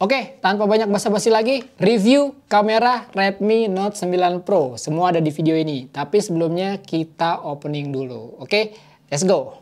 Oke, tanpa banyak basa-basi lagi, review kamera Redmi Note 9 Pro. Semua ada di video ini, tapi sebelumnya kita opening dulu. Oke, let's go.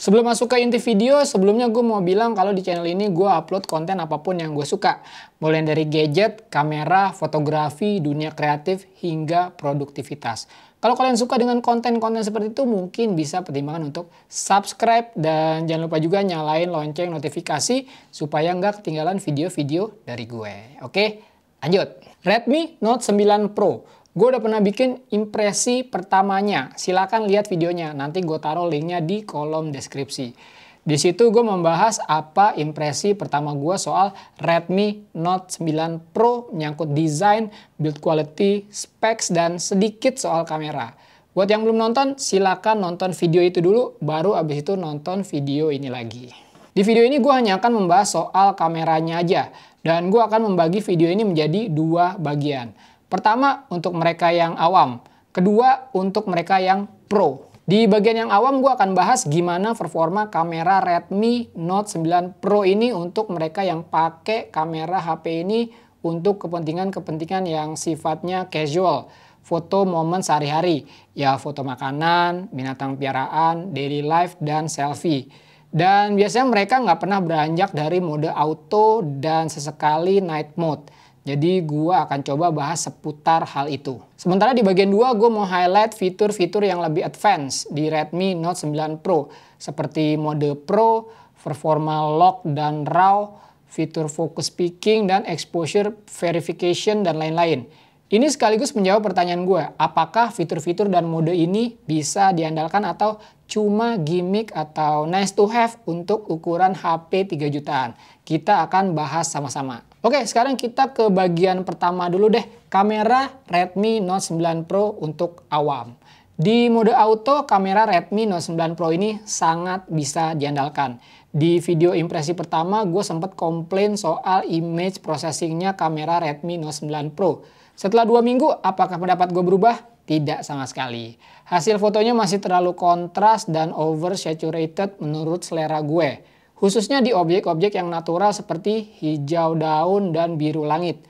Sebelum masuk ke inti video, sebelumnya gue mau bilang kalau di channel ini gue upload konten apapun yang gue suka. Mulai dari gadget, kamera, fotografi, dunia kreatif, hingga produktivitas. Kalau kalian suka dengan konten-konten seperti itu mungkin bisa pertimbangkan untuk subscribe dan jangan lupa juga nyalain lonceng notifikasi supaya nggak ketinggalan video-video dari gue. Oke, lanjut. Redmi Note 9 Pro. Gue udah pernah bikin impresi pertamanya. Silahkan lihat videonya. Nanti gue taruh linknya di kolom deskripsi. Di situ gue membahas apa impresi pertama gue soal Redmi Note 9 Pro menyangkut desain, build quality, specs, dan sedikit soal kamera. Buat yang belum nonton, silakan nonton video itu dulu, baru abis itu nonton video ini lagi. Di video ini gue hanya akan membahas soal kameranya aja, dan gue akan membagi video ini menjadi dua bagian. Pertama, untuk mereka yang awam. Kedua, untuk mereka yang pro. Di bagian yang awam gue akan bahas gimana performa kamera Redmi Note 9 Pro ini untuk mereka yang pakai kamera HP ini untuk kepentingan-kepentingan yang sifatnya casual. Foto momen sehari-hari, ya foto makanan, binatang piaraan, daily life, dan selfie. Dan biasanya mereka nggak pernah beranjak dari mode auto dan sesekali night mode. Jadi gue akan coba bahas seputar hal itu. Sementara di bagian 2 gue mau highlight fitur-fitur yang lebih advance di Redmi Note 9 Pro. Seperti mode Pro, performa lock dan RAW, fitur focus peaking dan exposure verification dan lain-lain. Ini sekaligus menjawab pertanyaan gue, apakah fitur-fitur dan mode ini bisa diandalkan atau cuma gimmick atau nice to have untuk ukuran HP 3 jutaan? Kita akan bahas sama-sama. Oke, sekarang kita ke bagian pertama dulu deh. Kamera Redmi Note 9 Pro untuk awam. Di mode auto, kamera Redmi Note 9 Pro ini sangat bisa diandalkan. Di video impresi pertama, gue sempat komplain soal image processingnya kamera Redmi Note 9 Pro. Setelah dua minggu, apakah pendapat gue berubah? Tidak sama sekali. Hasil fotonya masih terlalu kontras dan oversaturated menurut selera gue khususnya di objek-objek yang natural seperti hijau daun dan biru langit.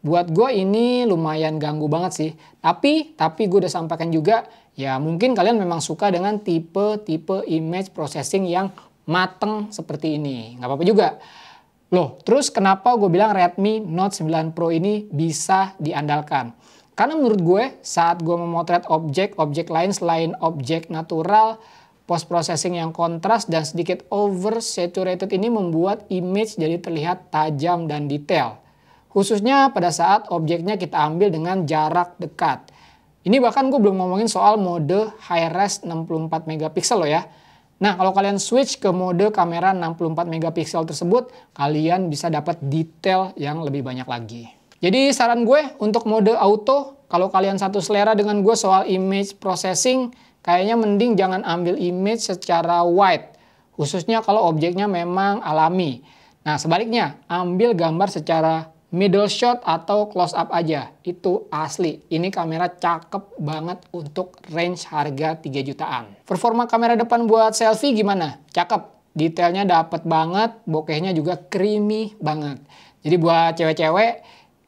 Buat gue ini lumayan ganggu banget sih. Tapi, tapi gue udah sampaikan juga, ya mungkin kalian memang suka dengan tipe-tipe image processing yang mateng seperti ini. Gak apa-apa juga. Loh, terus kenapa gue bilang Redmi Note 9 Pro ini bisa diandalkan? Karena menurut gue, saat gue memotret objek-objek lain selain objek natural, Post processing yang kontras dan sedikit oversaturated ini membuat image jadi terlihat tajam dan detail. Khususnya pada saat objeknya kita ambil dengan jarak dekat. Ini bahkan gue belum ngomongin soal mode high res 64 megapiksel loh ya. Nah, kalau kalian switch ke mode kamera 64 megapiksel tersebut, kalian bisa dapat detail yang lebih banyak lagi. Jadi saran gue untuk mode auto, kalau kalian satu selera dengan gue soal image processing, kayaknya mending jangan ambil image secara wide, khususnya kalau objeknya memang alami. Nah, sebaliknya, ambil gambar secara middle shot atau close up aja. Itu asli. Ini kamera cakep banget untuk range harga 3 jutaan. Performa kamera depan buat selfie gimana? Cakep. Detailnya dapet banget, bokehnya juga creamy banget. Jadi buat cewek-cewek,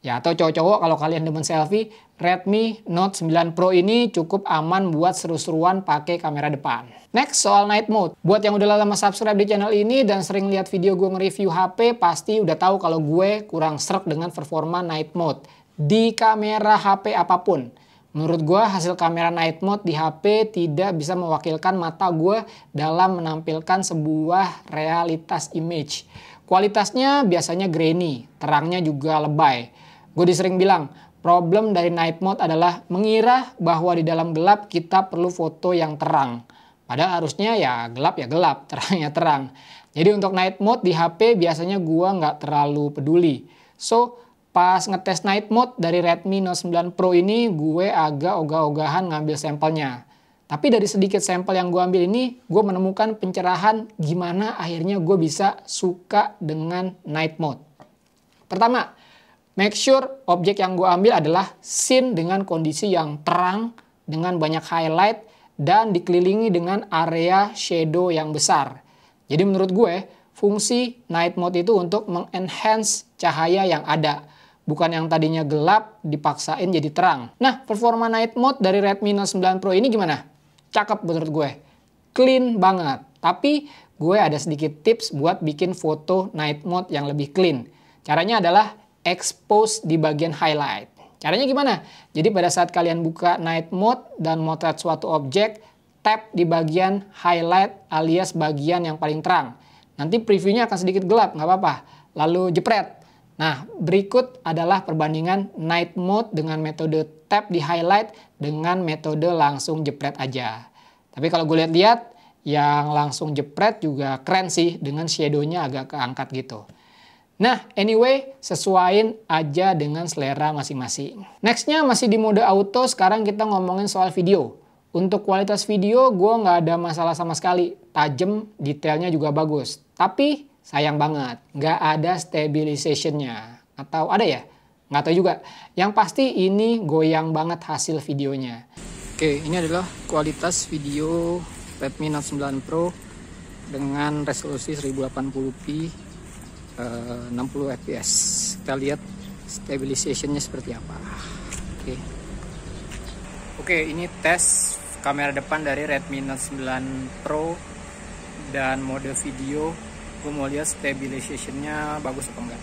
ya atau cowok-cowok kalau kalian demen selfie, Redmi Note 9 Pro ini cukup aman buat seru-seruan pakai kamera depan. Next, soal night mode. Buat yang udah lama subscribe di channel ini dan sering lihat video gue nge-review HP, pasti udah tahu kalau gue kurang serak dengan performa night mode di kamera HP apapun. Menurut gue hasil kamera night mode di HP tidak bisa mewakilkan mata gue dalam menampilkan sebuah realitas image. Kualitasnya biasanya grainy, terangnya juga lebay. Gue disering bilang, Problem dari night mode adalah mengira bahwa di dalam gelap kita perlu foto yang terang. Padahal harusnya ya gelap ya gelap, terang ya terang. Jadi untuk night mode di HP biasanya gua nggak terlalu peduli. So, pas ngetes night mode dari Redmi Note 9 Pro ini gue agak ogah-ogahan ngambil sampelnya. Tapi dari sedikit sampel yang gue ambil ini, gue menemukan pencerahan gimana akhirnya gue bisa suka dengan night mode. Pertama, make sure objek yang gue ambil adalah scene dengan kondisi yang terang, dengan banyak highlight, dan dikelilingi dengan area shadow yang besar. Jadi menurut gue, fungsi night mode itu untuk mengenhance cahaya yang ada. Bukan yang tadinya gelap dipaksain jadi terang. Nah, performa night mode dari Redmi Note 9 Pro ini gimana? Cakep menurut gue. Clean banget. Tapi gue ada sedikit tips buat bikin foto night mode yang lebih clean. Caranya adalah expose di bagian highlight. Caranya gimana? Jadi pada saat kalian buka night mode dan motret suatu objek, tap di bagian highlight alias bagian yang paling terang. Nanti previewnya akan sedikit gelap, nggak apa-apa. Lalu jepret. Nah, berikut adalah perbandingan night mode dengan metode tap di highlight dengan metode langsung jepret aja. Tapi kalau gue lihat-lihat, yang langsung jepret juga keren sih dengan shadownya agak keangkat gitu. Nah, anyway, sesuaiin aja dengan selera masing-masing. Nextnya masih di mode auto, sekarang kita ngomongin soal video. Untuk kualitas video, gue nggak ada masalah sama sekali. Tajem, detailnya juga bagus. Tapi, sayang banget, nggak ada stabilization nya. Atau ada ya? Nggak tahu juga. Yang pasti ini goyang banget hasil videonya. Oke, ini adalah kualitas video Redmi Note 9 Pro dengan resolusi 1080p 60 eh, fps kita lihat stabilizationnya seperti apa oke okay. oke okay, ini tes kamera depan dari Redmi Note 9 Pro dan mode video gue mau lihat stabilizationnya bagus apa enggak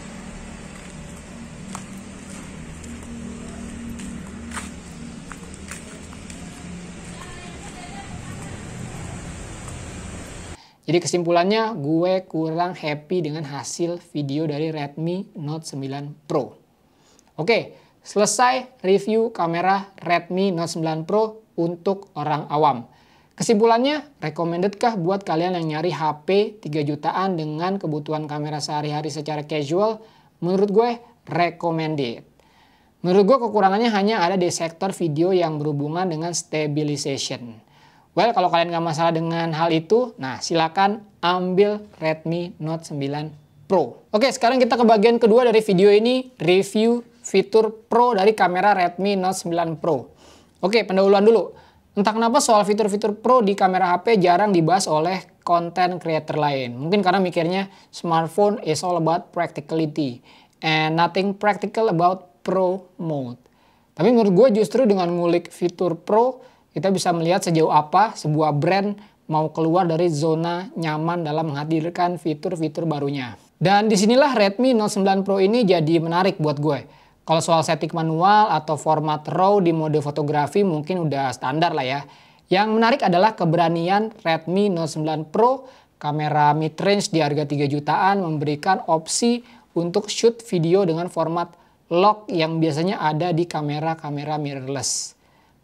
Jadi kesimpulannya gue kurang happy dengan hasil video dari Redmi Note 9 Pro. Oke, selesai review kamera Redmi Note 9 Pro untuk orang awam. Kesimpulannya, recommended kah buat kalian yang nyari HP 3 jutaan dengan kebutuhan kamera sehari-hari secara casual? Menurut gue, recommended. Menurut gue kekurangannya hanya ada di sektor video yang berhubungan dengan stabilization. Well, kalau kalian nggak masalah dengan hal itu, nah silakan ambil Redmi Note 9 Pro. Oke, sekarang kita ke bagian kedua dari video ini, review fitur Pro dari kamera Redmi Note 9 Pro. Oke, pendahuluan dulu. Entah kenapa soal fitur-fitur Pro di kamera HP jarang dibahas oleh konten creator lain. Mungkin karena mikirnya smartphone is all about practicality and nothing practical about Pro mode. Tapi menurut gue justru dengan ngulik fitur Pro, kita bisa melihat sejauh apa sebuah brand mau keluar dari zona nyaman dalam menghadirkan fitur-fitur barunya. Dan disinilah Redmi Note 9 Pro ini jadi menarik buat gue. Kalau soal setting manual atau format RAW di mode fotografi mungkin udah standar lah ya. Yang menarik adalah keberanian Redmi Note 9 Pro, kamera mid-range di harga 3 jutaan memberikan opsi untuk shoot video dengan format lock yang biasanya ada di kamera-kamera mirrorless.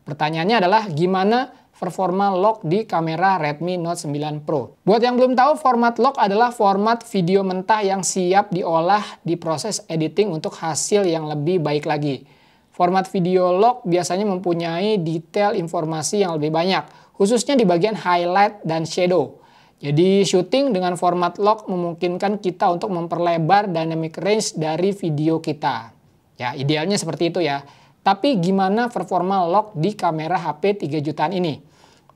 Pertanyaannya adalah gimana performa lock di kamera Redmi Note 9 Pro. Buat yang belum tahu, format lock adalah format video mentah yang siap diolah di proses editing untuk hasil yang lebih baik lagi. Format video lock biasanya mempunyai detail informasi yang lebih banyak, khususnya di bagian highlight dan shadow. Jadi syuting dengan format lock memungkinkan kita untuk memperlebar dynamic range dari video kita. Ya, idealnya seperti itu ya. Tapi gimana performa lock di kamera HP 3 jutaan ini?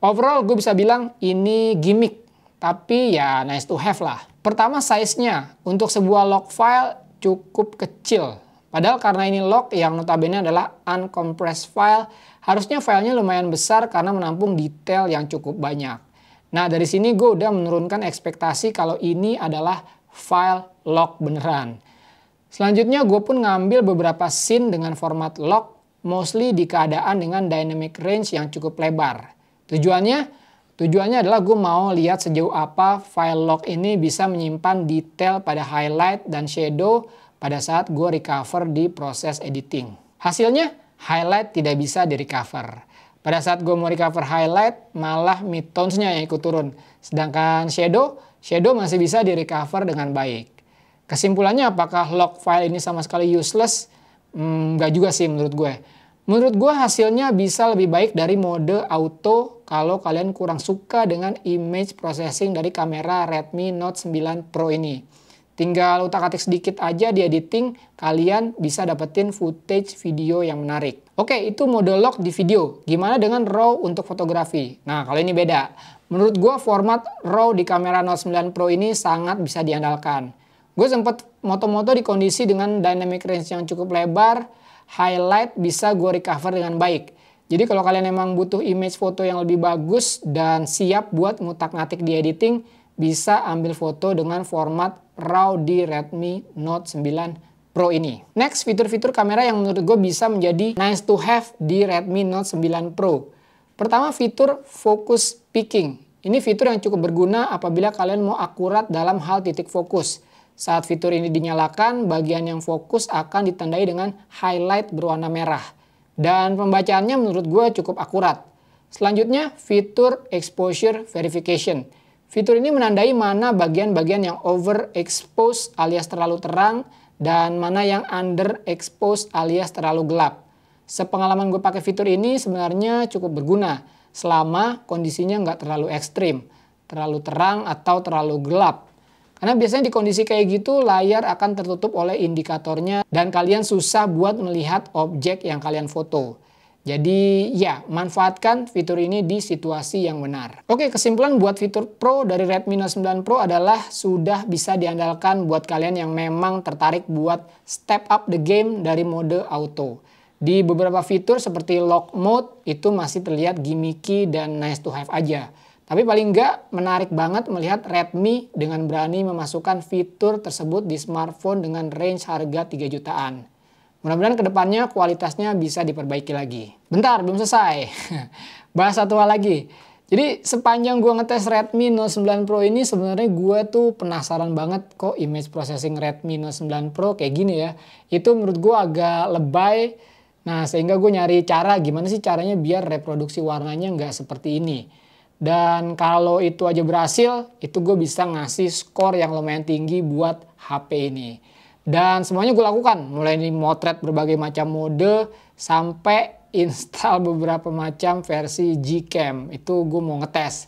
Overall gue bisa bilang ini gimmick, tapi ya nice to have lah. Pertama size-nya, untuk sebuah lock file cukup kecil. Padahal karena ini lock yang notabene adalah uncompressed file, harusnya filenya lumayan besar karena menampung detail yang cukup banyak. Nah dari sini gue udah menurunkan ekspektasi kalau ini adalah file lock beneran. Selanjutnya gue pun ngambil beberapa scene dengan format lock mostly di keadaan dengan dynamic range yang cukup lebar. Tujuannya Tujuannya adalah gue mau lihat sejauh apa file log ini bisa menyimpan detail pada highlight dan shadow pada saat gue recover di proses editing. Hasilnya, highlight tidak bisa di recover. Pada saat gue mau recover highlight, malah midtones-nya yang ikut turun. Sedangkan shadow, shadow masih bisa di recover dengan baik. Kesimpulannya apakah log file ini sama sekali useless? Hmm, nggak juga sih menurut gue. Menurut gue hasilnya bisa lebih baik dari mode auto kalau kalian kurang suka dengan image processing dari kamera Redmi Note 9 Pro ini. Tinggal utak-atik sedikit aja di editing, kalian bisa dapetin footage video yang menarik. Oke, itu mode lock di video. Gimana dengan RAW untuk fotografi? Nah, kalau ini beda. Menurut gue format RAW di kamera Note 9 Pro ini sangat bisa diandalkan. Gue sempet moto-moto di kondisi dengan dynamic range yang cukup lebar, highlight bisa gue recover dengan baik. Jadi kalau kalian emang butuh image foto yang lebih bagus dan siap buat ngutak-ngatik di editing, bisa ambil foto dengan format RAW di Redmi Note 9 Pro ini. Next, fitur-fitur kamera yang menurut gue bisa menjadi nice to have di Redmi Note 9 Pro. Pertama, fitur focus picking. Ini fitur yang cukup berguna apabila kalian mau akurat dalam hal titik fokus. Saat fitur ini dinyalakan, bagian yang fokus akan ditandai dengan highlight berwarna merah. Dan pembacaannya menurut gue cukup akurat. Selanjutnya, fitur exposure verification. Fitur ini menandai mana bagian-bagian yang overexposed alias terlalu terang dan mana yang underexposed alias terlalu gelap. Sepengalaman gue pakai fitur ini sebenarnya cukup berguna selama kondisinya nggak terlalu ekstrim, terlalu terang atau terlalu gelap karena biasanya di kondisi kayak gitu layar akan tertutup oleh indikatornya dan kalian susah buat melihat objek yang kalian foto. Jadi ya, manfaatkan fitur ini di situasi yang benar. Oke, kesimpulan buat fitur Pro dari Redmi Note 9 Pro adalah sudah bisa diandalkan buat kalian yang memang tertarik buat step up the game dari mode auto. Di beberapa fitur seperti lock mode itu masih terlihat gimmicky dan nice to have aja. Tapi paling nggak menarik banget melihat Redmi dengan berani memasukkan fitur tersebut di smartphone dengan range harga 3 jutaan. Mudah-mudahan kedepannya kualitasnya bisa diperbaiki lagi. Bentar, belum selesai. Bahas satu hal lagi. Jadi sepanjang gue ngetes Redmi Note 9 Pro ini sebenarnya gue tuh penasaran banget kok image processing Redmi Note 9 Pro kayak gini ya. Itu menurut gue agak lebay. Nah sehingga gue nyari cara gimana sih caranya biar reproduksi warnanya nggak seperti ini. Dan kalau itu aja berhasil, itu gue bisa ngasih skor yang lumayan tinggi buat HP ini. Dan semuanya gue lakukan, mulai dari motret berbagai macam mode sampai install beberapa macam versi Gcam. Itu gue mau ngetes.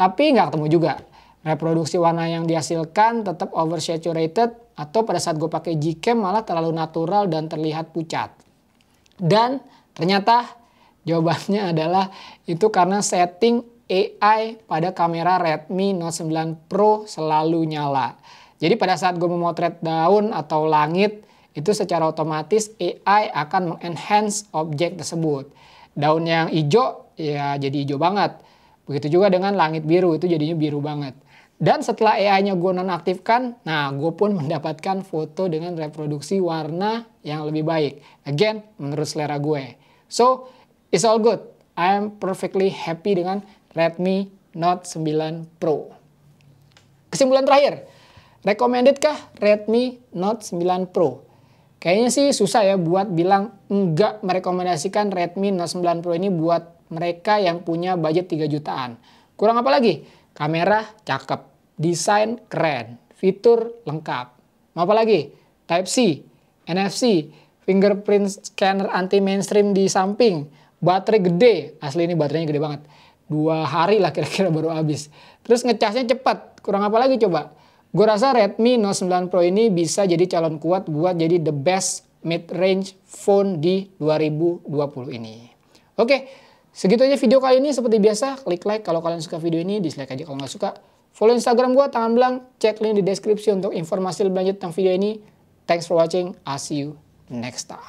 Tapi nggak ketemu juga. Reproduksi warna yang dihasilkan tetap oversaturated atau pada saat gue pakai Gcam malah terlalu natural dan terlihat pucat. Dan ternyata jawabannya adalah itu karena setting AI pada kamera Redmi Note 9 Pro selalu nyala. Jadi pada saat gue memotret daun atau langit, itu secara otomatis AI akan mengenhance objek tersebut. Daun yang hijau, ya jadi hijau banget. Begitu juga dengan langit biru, itu jadinya biru banget. Dan setelah AI-nya gue nonaktifkan, nah gue pun mendapatkan foto dengan reproduksi warna yang lebih baik. Again, menurut selera gue. So, it's all good. I am perfectly happy dengan Redmi Note 9 Pro. Kesimpulan terakhir, recommended kah Redmi Note 9 Pro? Kayaknya sih susah ya buat bilang enggak merekomendasikan Redmi Note 9 Pro ini buat mereka yang punya budget 3 jutaan. Kurang apa lagi? Kamera cakep, desain keren, fitur lengkap. Mau apa lagi? Type-C, NFC, fingerprint scanner anti mainstream di samping, baterai gede, asli ini baterainya gede banget dua hari lah kira-kira baru habis. Terus ngecasnya cepat, kurang apa lagi coba? Gue rasa Redmi Note 9 Pro ini bisa jadi calon kuat buat jadi the best mid-range phone di 2020 ini. Oke, segitu aja video kali ini. Seperti biasa, klik like kalau kalian suka video ini, dislike aja kalau nggak suka. Follow Instagram gue, tangan belang. Cek link di deskripsi untuk informasi lebih lanjut tentang video ini. Thanks for watching. I'll see you next time.